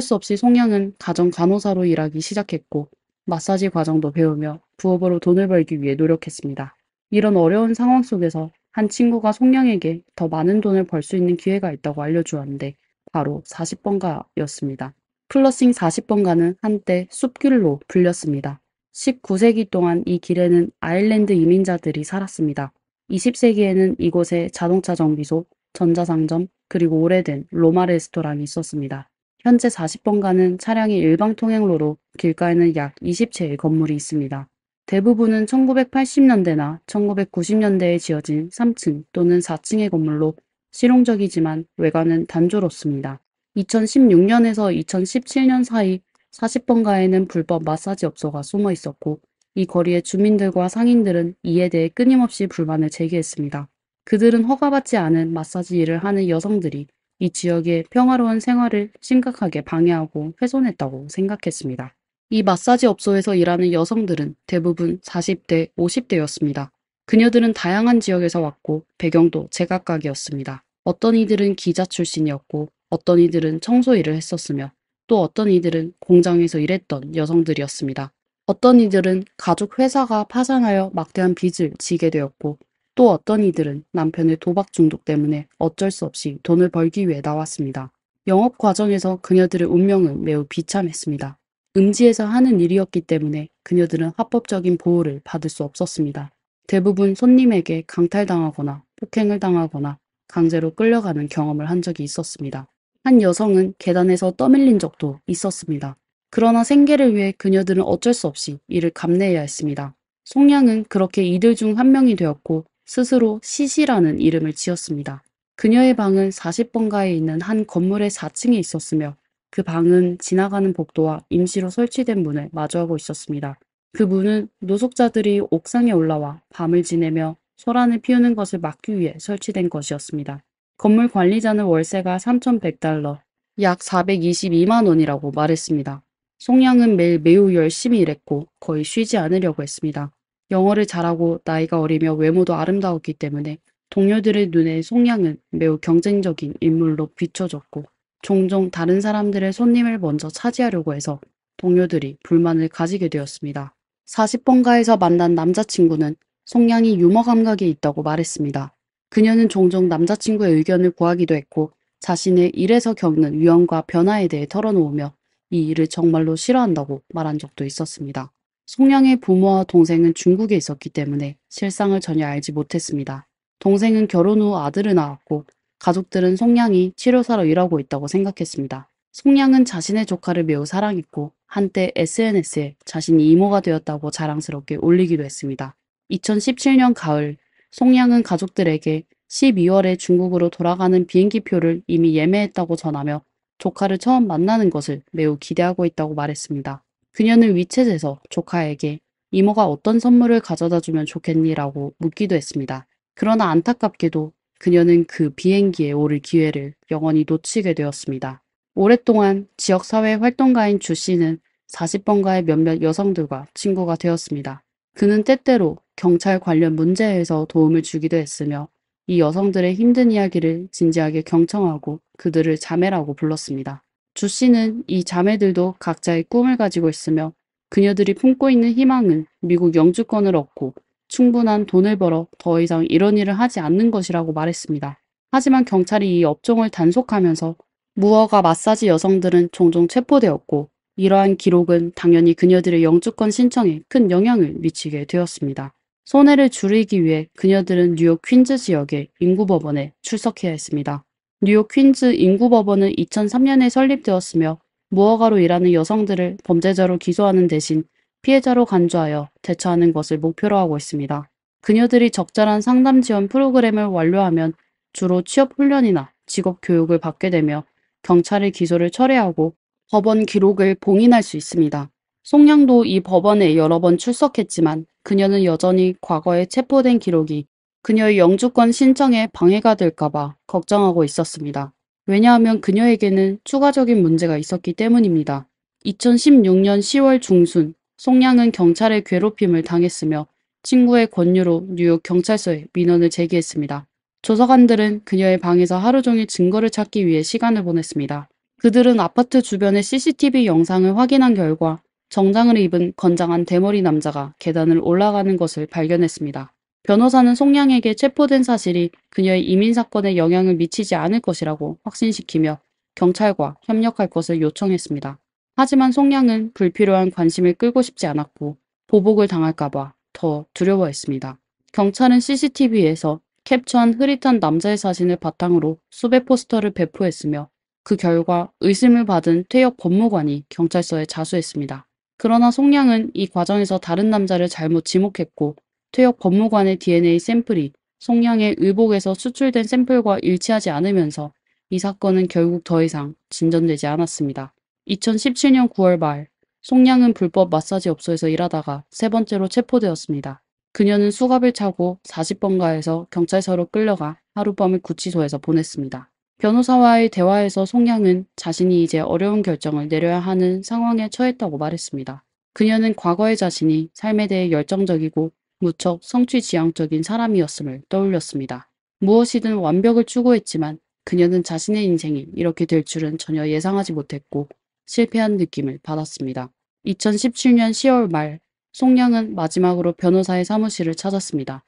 수 없이 송양은 가정 간호사로 일하기 시작했고 마사지 과정도 배우며 부업으로 돈을 벌기 위해 노력했습니다. 이런 어려운 상황 속에서 한 친구가 송영에게 더 많은 돈을 벌 수 있는 기회가 있다고 알려주었는데 바로 40번가였습니다. 플러싱 40번가는 한때 숲길로 불렸습니다. 19세기 동안 이 길에는 아일랜드 이민자들이 살았습니다. 20세기에는 이곳에 자동차 정비소, 전자상점, 그리고 오래된 로마 레스토랑이 있었습니다. 현재 40번가는 차량의 일방 통행로로 길가에는 약 20채의 건물이 있습니다. 대부분은 1980년대나 1990년대에 지어진 3층 또는 4층의 건물로 실용적이지만 외관은 단조롭습니다. 2016년에서 2017년 사이 40번가에는 불법 마사지 업소가 숨어 있었고 이 거리의 주민들과 상인들은 이에 대해 끊임없이 불만을 제기했습니다. 그들은 허가받지 않은 마사지 일을 하는 여성들이 이 지역의 평화로운 생활을 심각하게 방해하고 훼손했다고 생각했습니다. 이 마사지 업소에서 일하는 여성들은 대부분 40대, 50대였습니다. 그녀들은 다양한 지역에서 왔고 배경도 제각각이었습니다. 어떤 이들은 기자 출신이었고 어떤 이들은 청소 일을 했었으며 또 어떤 이들은 공장에서 일했던 여성들이었습니다. 어떤 이들은 가족 회사가 파산하여 막대한 빚을 지게 되었고 또 어떤 이들은 남편의 도박 중독 때문에 어쩔 수 없이 돈을 벌기 위해 나왔습니다. 영업 과정에서 그녀들의 운명은 매우 비참했습니다. 음지에서 하는 일이었기 때문에 그녀들은 합법적인 보호를 받을 수 없었습니다. 대부분 손님에게 강탈당하거나 폭행을 당하거나 강제로 끌려가는 경험을 한 적이 있었습니다. 한 여성은 계단에서 떠밀린 적도 있었습니다. 그러나 생계를 위해 그녀들은 어쩔 수 없이 이를 감내해야 했습니다. 송양은 그렇게 이들 중 한 명이 되었고 스스로 시시라는 이름을 지었습니다. 그녀의 방은 40번가에 있는 한 건물의 4층에 있었으며 그 방은 지나가는 복도와 임시로 설치된 문을 마주하고 있었습니다. 그 문은 노숙자들이 옥상에 올라와 밤을 지내며 소란을 피우는 것을 막기 위해 설치된 것이었습니다. 건물 관리자는 월세가 3,100달러, 약 422만 원이라고 말했습니다. 송양은 매일 매우 열심히 일했고 거의 쉬지 않으려고 했습니다. 영어를 잘하고 나이가 어리며 외모도 아름다웠기 때문에 동료들의 눈에 송양은 매우 경쟁적인 인물로 비춰졌고 종종 다른 사람들의 손님을 먼저 차지하려고 해서 동료들이 불만을 가지게 되었습니다. 40번가에서 만난 남자친구는 송양이 유머 감각이 있다고 말했습니다. 그녀는 종종 남자친구의 의견을 구하기도 했고 자신의 일에서 겪는 위험과 변화에 대해 털어놓으며 이 일을 정말로 싫어한다고 말한 적도 있었습니다. 송양의 부모와 동생은 중국에 있었기 때문에 실상을 전혀 알지 못했습니다. 동생은 결혼 후 아들을 낳았고 가족들은 송양이 치료사로 일하고 있다고 생각했습니다. 송양은 자신의 조카를 매우 사랑했고 한때 SNS에 자신이 이모가 되었다고 자랑스럽게 올리기도 했습니다. 2017년 가을 송양은 가족들에게 12월에 중국으로 돌아가는 비행기표를 이미 예매했다고 전하며 조카를 처음 만나는 것을 매우 기대하고 있다고 말했습니다. 그녀는 위챗에서 조카에게 이모가 어떤 선물을 가져다 주면 좋겠니라고 묻기도 했습니다. 그러나 안타깝게도 그녀는 그 비행기에 오를 기회를 영원히 놓치게 되었습니다. 오랫동안 지역사회 활동가인 주 씨는 40번가의 몇몇 여성들과 친구가 되었습니다. 그는 때때로 경찰 관련 문제에서 도움을 주기도 했으며 이 여성들의 힘든 이야기를 진지하게 경청하고 그들을 자매라고 불렀습니다. 주 씨는 이 자매들도 각자의 꿈을 가지고 있으며 그녀들이 품고 있는 희망은 미국 영주권을 얻고 충분한 돈을 벌어 더 이상 이런 일을 하지 않는 것이라고 말했습니다. 하지만 경찰이 이 업종을 단속하면서 무허가 마사지 여성들은 종종 체포되었고 이러한 기록은 당연히 그녀들의 영주권 신청에 큰 영향을 미치게 되었습니다. 손해를 줄이기 위해 그녀들은 뉴욕 퀸즈 지역의 인구법원에 출석해야 했습니다. 뉴욕 퀸즈 인구법원은 2003년에 설립되었으며 무허가로 일하는 여성들을 범죄자로 기소하는 대신 피해자로 간주하여 대처하는 것을 목표로 하고 있습니다. 그녀들이 적절한 상담 지원 프로그램을 완료하면 주로 취업 훈련이나 직업 교육을 받게 되며 경찰의 기소를 철회하고 법원 기록을 봉인할 수 있습니다. 송양도 이 법원에 여러 번 출석했지만 그녀는 여전히 과거에 체포된 기록이 그녀의 영주권 신청에 방해가 될까봐 걱정하고 있었습니다. 왜냐하면 그녀에게는 추가적인 문제가 있었기 때문입니다. 2016년 10월 중순 송양은 경찰의 괴롭힘을 당했으며 친구의 권유로 뉴욕 경찰서에 민원을 제기했습니다. 조사관들은 그녀의 방에서 하루 종일 증거를 찾기 위해 시간을 보냈습니다. 그들은 아파트 주변의 CCTV 영상을 확인한 결과 정장을 입은 건장한 대머리 남자가 계단을 올라가는 것을 발견했습니다. 변호사는 송양에게 체포된 사실이 그녀의 이민 사건에 영향을 미치지 않을 것이라고 확신시키며 경찰과 협력할 것을 요청했습니다. 하지만 송양은 불필요한 관심을 끌고 싶지 않았고 보복을 당할까봐 더 두려워했습니다. 경찰은 CCTV에서 캡처한 흐릿한 남자의 사진을 바탕으로 수배 포스터를 배포했으며 그 결과 의심을 받은 퇴역 법무관이 경찰서에 자수했습니다. 그러나 송양은이 과정에서 다른 남자를 잘못 지목했고 퇴역 법무관의 DNA 샘플이 송양의 의복에서 수출된 샘플과 일치하지 않으면서 이 사건은 결국 더 이상 진전되지 않았습니다. 2017년 9월 말 송양은 불법 마사지 업소에서 일하다가 세 번째로 체포되었습니다. 그녀는 수갑을 차고 40번가에서 경찰서로 끌려가 하룻밤을 구치소에서 보냈습니다. 변호사와의 대화에서 송양은 자신이 이제 어려운 결정을 내려야 하는 상황에 처했다고 말했습니다. 그녀는 과거의 자신이 삶에 대해 열정적이고 무척 성취지향적인 사람이었음을 떠올렸습니다. 무엇이든 완벽을 추구했지만 그녀는 자신의 인생이 이렇게 될 줄은 전혀 예상하지 못했고 실패한 느낌을 받았습니다. 2017년 10월 말 송양은 마지막으로 변호사의 사무실을 찾았습니다.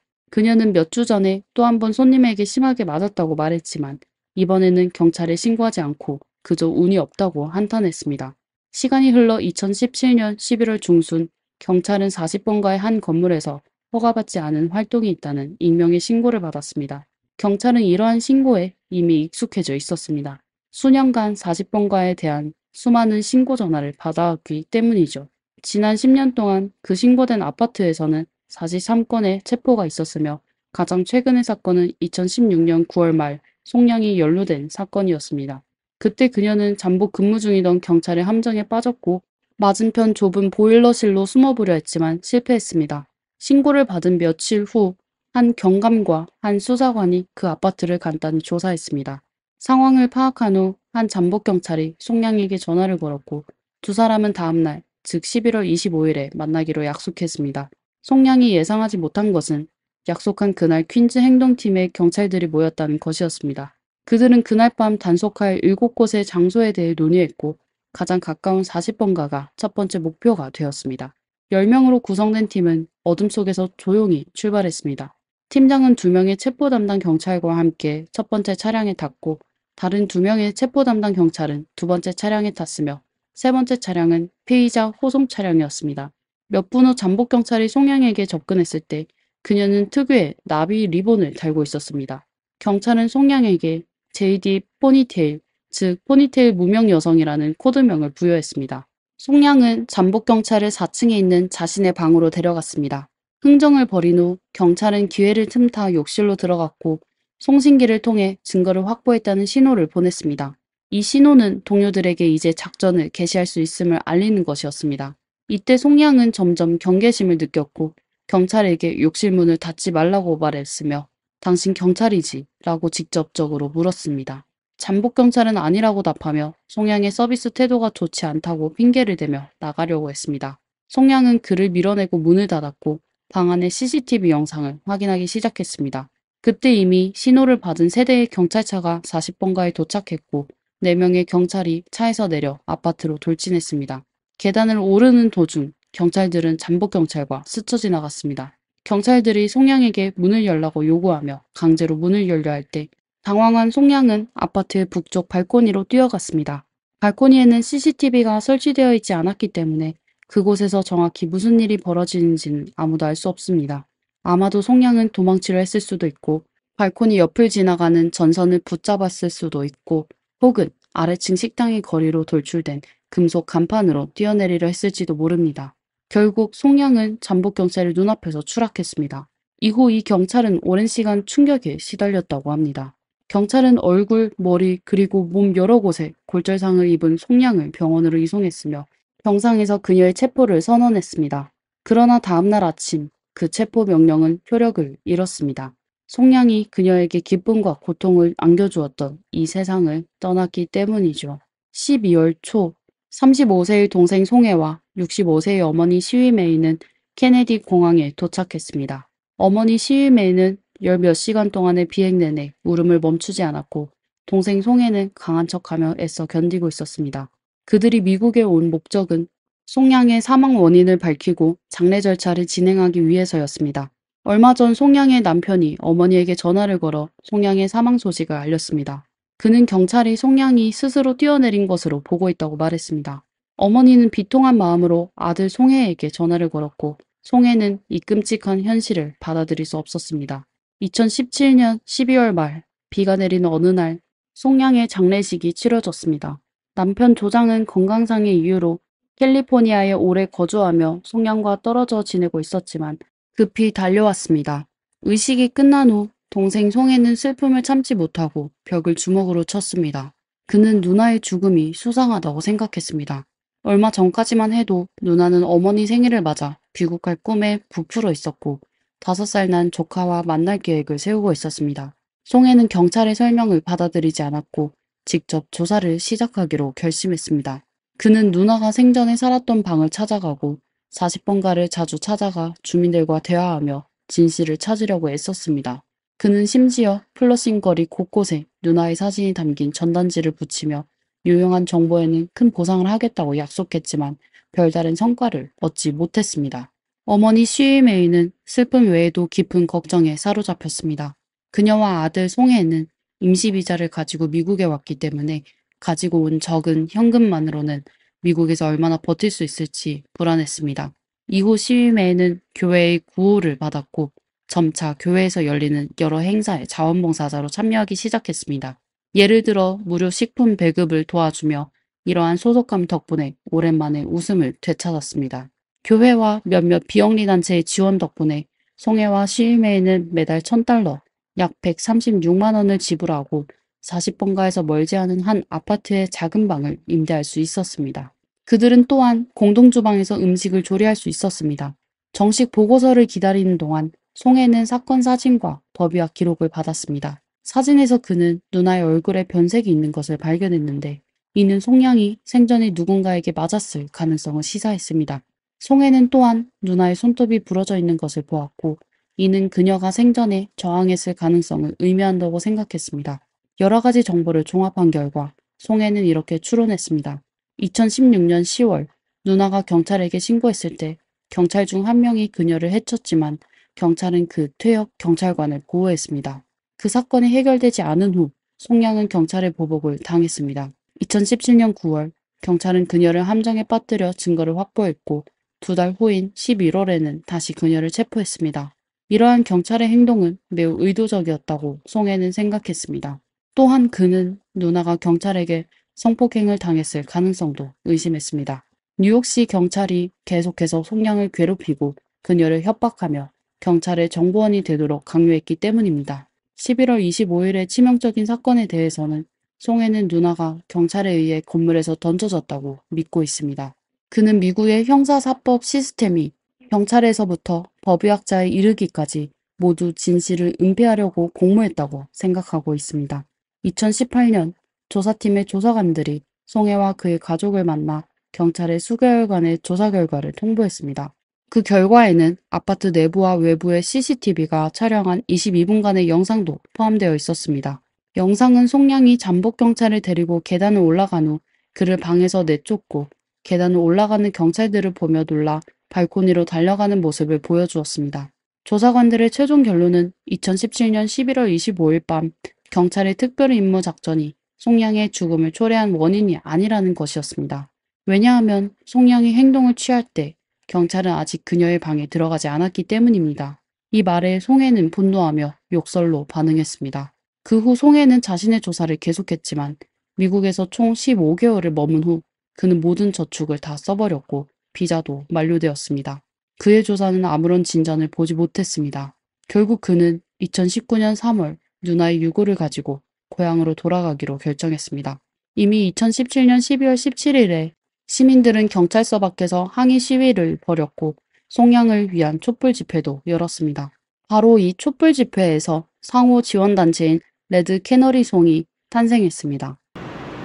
그녀는 몇 주 전에 또 한 번 손님에게 심하게 맞았다고 말했지만 이번에는 경찰에 신고하지 않고 그저 운이 없다고 한탄했습니다. 시간이 흘러 2017년 11월 중순 경찰은 40번가의 한 건물에서 허가받지 않은 활동이 있다는 익명의 신고를 받았습니다. 경찰은 이러한 신고에 이미 익숙해져 있었습니다. 수년간 40번가에 대한 수많은 신고 전화를 받아왔기 때문이죠. 지난 10년 동안 그 신고된 아파트에서는 43건의 체포가 있었으며 가장 최근의 사건은 2016년 9월 말 송양이 연루된 사건이었습니다. 그때 그녀는 잠복 근무 중이던 경찰의 함정에 빠졌고 맞은편 좁은 보일러실로 숨어보려 했지만 실패했습니다. 신고를 받은 며칠 후 한 경감과 한 수사관이 그 아파트를 간단히 조사했습니다. 상황을 파악한 후한 잠복경찰이 송양에게 전화를 걸었고 두 사람은 다음날 즉 11월 25일에 만나기로 약속했습니다. 송양이 예상하지 못한 것은 약속한 그날 퀸즈 행동팀의 경찰들이 모였다는 것이었습니다. 그들은 그날 밤 단속할 7곳의 장소에 대해 논의했고 가장 가까운 40번가가 첫 번째 목표가 되었습니다. 10명으로 구성된 팀은 어둠 속에서 조용히 출발했습니다. 팀장은 두명의 체포 담당 경찰과 함께 첫 번째 차량에 탔고 다른 두 명의 체포 담당 경찰은 두 번째 차량에 탔으며 세 번째 차량은 피의자 호송 차량이었습니다. 몇 분 후 잠복 경찰이 송양에게 접근했을 때 그녀는 특유의 나비 리본을 달고 있었습니다. 경찰은 송양에게 JD 포니테일, 즉 포니테일 무명 여성이라는 코드명을 부여했습니다. 송양은 잠복 경찰을 4층에 있는 자신의 방으로 데려갔습니다. 흥정을 벌인 후 경찰은 기회를 틈타 욕실로 들어갔고 송신기를 통해 증거를 확보했다는 신호를 보냈습니다. 이 신호는 동료들에게 이제 작전을 개시할 수 있음을 알리는 것이었습니다. 이때 송양은 점점 경계심을 느꼈고 경찰에게 욕실문을 닫지 말라고 말했으며 당신 경찰이지? 라고 직접적으로 물었습니다. 잠복경찰은 아니라고 답하며 송양의 서비스 태도가 좋지 않다고 핑계를 대며 나가려고 했습니다. 송양은 그를 밀어내고 문을 닫았고 방 안의 CCTV 영상을 확인하기 시작했습니다. 그때 이미 신호를 받은 세대의 경찰차가 40번가에 도착했고 4명의 경찰이 차에서 내려 아파트로 돌진했습니다. 계단을 오르는 도중 경찰들은 잠복경찰과 스쳐 지나갔습니다. 경찰들이 송양에게 문을 열라고 요구하며 강제로 문을 열려 할 때 당황한 송양은 아파트의 북쪽 발코니로 뛰어갔습니다. 발코니에는 CCTV가 설치되어 있지 않았기 때문에 그곳에서 정확히 무슨 일이 벌어지는지는 아무도 알 수 없습니다. 아마도 송양은 도망치려 했을 수도 있고 발코니 옆을 지나가는 전선을 붙잡았을 수도 있고 혹은 아래층 식당의 거리로 돌출된 금속 간판으로 뛰어내리려 했을지도 모릅니다. 결국 송양은 잠복 경찰을 눈앞에서 추락했습니다. 이후 이 경찰은 오랜 시간 충격에 시달렸다고 합니다. 경찰은 얼굴, 머리 그리고 몸 여러 곳에 골절상을 입은 송양을 병원으로 이송했으며 병상에서 그녀의 체포를 선언했습니다. 그러나 다음날 아침 그 체포 명령은 효력을 잃었습니다. 송량이 그녀에게 기쁨과 고통을 안겨주었던 이 세상을 떠났기 때문이죠. 12월 초 35세의 동생 송혜와 65세의 어머니 시위메이는 케네디 공항에 도착했습니다. 어머니 시위메이는 열 몇 시간 동안의 비행 내내 울음을 멈추지 않았고 동생 송혜는 강한 척하며 애써 견디고 있었습니다. 그들이 미국에 온 목적은 송양의 사망 원인을 밝히고 장례 절차를 진행하기 위해서였습니다. 얼마 전 송양의 남편이 어머니에게 전화를 걸어 송양의 사망 소식을 알렸습니다. 그는 경찰이 송양이 스스로 뛰어내린 것으로 보고 있다고 말했습니다. 어머니는 비통한 마음으로 아들 송혜에게 전화를 걸었고 송혜는 이 끔찍한 현실을 받아들일 수 없었습니다. 2017년 12월 말 비가 내리는 어느 날 송양의 장례식이 치러졌습니다. 남편 조장은 건강상의 이유로 캘리포니아에 오래 거주하며 송양과 떨어져 지내고 있었지만 급히 달려왔습니다. 의식이 끝난 후 동생 송혜는 슬픔을 참지 못하고 벽을 주먹으로 쳤습니다. 그는 누나의 죽음이 수상하다고 생각했습니다. 얼마 전까지만 해도 누나는 어머니 생일을 맞아 귀국할 꿈에 부풀어 있었고 다섯 살 난 조카와 만날 계획을 세우고 있었습니다. 송혜는 경찰의 설명을 받아들이지 않았고 직접 조사를 시작하기로 결심했습니다. 그는 누나가 생전에 살았던 방을 찾아가고 40번가를 자주 찾아가 주민들과 대화하며 진실을 찾으려고 애썼습니다. 그는 심지어 플러싱 거리 곳곳에 누나의 사진이 담긴 전단지를 붙이며 유용한 정보에는 큰 보상을 하겠다고 약속했지만 별다른 성과를 얻지 못했습니다. 어머니 시위메이는 슬픔 외에도 깊은 걱정에 사로잡혔습니다. 그녀와 아들 송혜는 임시비자를 가지고 미국에 왔기 때문에 가지고 온 적은 현금만으로는 미국에서 얼마나 버틸 수 있을지 불안했습니다. 이후 시위매에는 교회의 구호를 받았고 점차 교회에서 열리는 여러 행사에 자원봉사자로 참여하기 시작했습니다. 예를 들어 무료 식품 배급을 도와주며 이러한 소속감 덕분에 오랜만에 웃음을 되찾았습니다. 교회와 몇몇 비영리단체의 지원 덕분에 송해와 시위매에는 매달 1000달러, 약 136만원을 지불하고 40번가에서 멀지 않은 한 아파트의 작은 방을 임대할 수 있었습니다. 그들은 또한 공동주방에서 음식을 조리할 수 있었습니다. 정식 보고서를 기다리는 동안 송해는 사건 사진과 법의학 기록을 받았습니다. 사진에서 그는 누나의 얼굴에 변색이 있는 것을 발견했는데 이는 송양이 생전에 누군가에게 맞았을 가능성을 시사했습니다. 송해는 또한 누나의 손톱이 부러져 있는 것을 보았고 이는 그녀가 생전에 저항했을 가능성을 의미한다고 생각했습니다. 여러 가지 정보를 종합한 결과 송해는 이렇게 추론했습니다. 2016년 10월 누나가 경찰에게 신고했을 때 경찰 중 한 명이 그녀를 해쳤지만 경찰은 그 퇴역 경찰관을 보호했습니다. 그 사건이 해결되지 않은 후 송양은 경찰의 보복을 당했습니다. 2017년 9월 경찰은 그녀를 함정에 빠뜨려 증거를 확보했고 두 달 후인 11월에는 다시 그녀를 체포했습니다. 이러한 경찰의 행동은 매우 의도적이었다고 송해는 생각했습니다. 또한 그는 누나가 경찰에게 성폭행을 당했을 가능성도 의심했습니다. 뉴욕시 경찰이 계속해서 송양을 괴롭히고 그녀를 협박하며 경찰의 정보원이 되도록 강요했기 때문입니다. 11월 25일의 치명적인 사건에 대해서는 송혜는 누나가 경찰에 의해 건물에서 던져졌다고 믿고 있습니다. 그는 미국의 형사사법 시스템이 경찰에서부터 법의학자에 이르기까지 모두 진실을 은폐하려고 공모했다고 생각하고 있습니다. 2018년 조사팀의 조사관들이 송해와 그의 가족을 만나 경찰에 수개월간의 조사 결과를 통보했습니다. 그 결과에는 아파트 내부와 외부의 CCTV가 촬영한 22분간의 영상도 포함되어 있었습니다. 영상은 송양이 잠복 경찰을 데리고 계단을 올라간 후 그를 방에서 내쫓고 계단을 올라가는 경찰들을 보며 놀라 발코니로 달려가는 모습을 보여주었습니다. 조사관들의 최종 결론은 2017년 11월 25일 밤 경찰의 특별임무 작전이 송양의 죽음을 초래한 원인이 아니라는 것이었습니다. 왜냐하면 송양이 행동을 취할 때 경찰은 아직 그녀의 방에 들어가지 않았기 때문입니다. 이 말에 송혜는 분노하며 욕설로 반응했습니다. 그 후 송혜는 자신의 조사를 계속했지만 미국에서 총 15개월을 머문 후 그는 모든 저축을 다 써버렸고 비자도 만료되었습니다. 그의 조사는 아무런 진전을 보지 못했습니다. 결국 그는 2019년 3월 누나의 유고를 가지고 고향으로 돌아가기로 결정했습니다. 이미 2017년 12월 17일에 시민들은 경찰서 밖에서 항의 시위를 벌였고 송양을 위한 촛불 집회도 열었습니다. 바로 이 촛불 집회에서 상호 지원단체인 레드 캐너리 송이 탄생했습니다.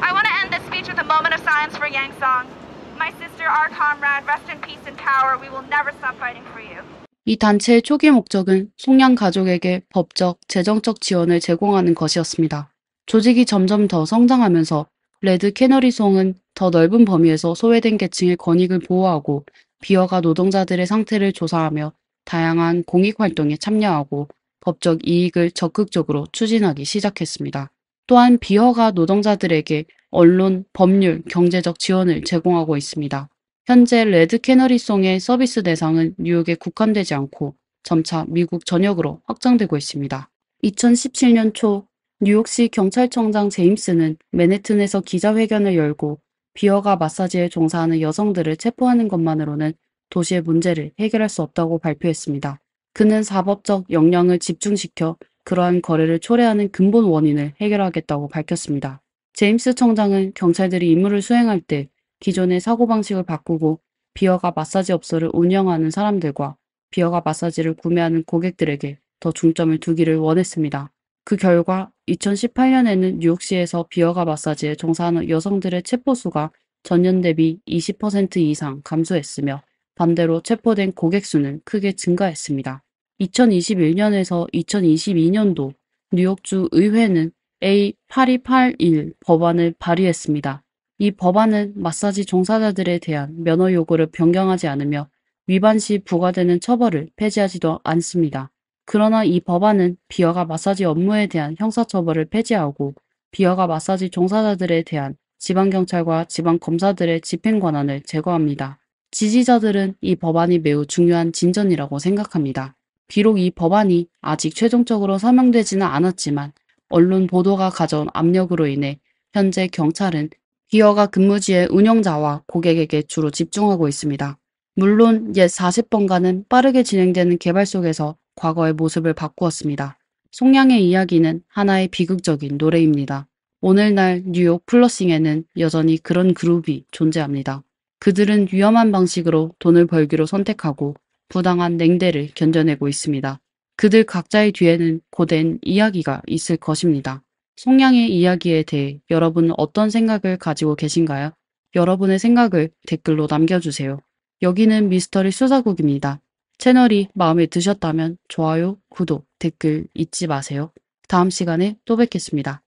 I want to end this speech with a moment of silence for Yang Song. My sister, our comrade, rest in peace and power. We will never stop fighting for you. 이 단체의 초기 목적은 송양 가족에게 법적, 재정적 지원을 제공하는 것이었습니다. 조직이 점점 더 성장하면서 레드 캐너리송은 더 넓은 범위에서 소외된 계층의 권익을 보호하고 비어가 노동자들의 상태를 조사하며 다양한 공익활동에 참여하고 법적 이익을 적극적으로 추진하기 시작했습니다. 또한 비어가 노동자들에게 언론, 법률, 경제적 지원을 제공하고 있습니다. 현재 레드 캐너리송의 서비스 대상은 뉴욕에 국한되지 않고 점차 미국 전역으로 확장되고 있습니다. 2017년 초 뉴욕시 경찰청장 제임스는 맨해튼에서 기자회견을 열고 비어가 마사지에 종사하는 여성들을 체포하는 것만으로는 도시의 문제를 해결할 수 없다고 발표했습니다. 그는 사법적 역량을 집중시켜 그러한 거래를 초래하는 근본 원인을 해결하겠다고 밝혔습니다. 제임스 청장은 경찰들이 임무를 수행할 때 기존의 사고방식을 바꾸고 비어가 마사지 업소를 운영하는 사람들과 비어가 마사지를 구매하는 고객들에게 더 중점을 두기를 원했습니다. 그 결과 2018년에는 뉴욕시에서 비어가 마사지에 종사하는 여성들의 체포수가 전년 대비 20% 이상 감소했으며 반대로 체포된 고객 수는 크게 증가했습니다. 2021년에서 2022년도 뉴욕주 의회는 A8281 법안을 발의했습니다. 이 법안은 마사지 종사자들에 대한 면허 요구를 변경하지 않으며 위반 시 부과되는 처벌을 폐지하지도 않습니다. 그러나 이 법안은 비어가 마사지 업무에 대한 형사처벌을 폐지하고 비어가 마사지 종사자들에 대한 지방경찰과 지방검사들의 집행 권한을 제거합니다. 지지자들은 이 법안이 매우 중요한 진전이라고 생각합니다. 비록 이 법안이 아직 최종적으로 사망되지는 않았지만 언론 보도가 가져온 압력으로 인해 현재 경찰은 기어가 근무지의 운영자와 고객에게 주로 집중하고 있습니다. 물론 옛 40번가는 빠르게 진행되는 개발 속에서 과거의 모습을 바꾸었습니다. 송양의 이야기는 하나의 비극적인 노래입니다. 오늘날 뉴욕 플러싱에는 여전히 그런 그룹이 존재합니다. 그들은 위험한 방식으로 돈을 벌기로 선택하고 부당한 냉대를 견뎌내고 있습니다. 그들 각자의 뒤에는 고된 이야기가 있을 것입니다. 성냥의 이야기에 대해 여러분은 어떤 생각을 가지고 계신가요? 여러분의 생각을 댓글로 남겨주세요. 여기는 미스터리 수사국입니다. 채널이 마음에 드셨다면 좋아요, 구독, 댓글 잊지 마세요. 다음 시간에 또 뵙겠습니다.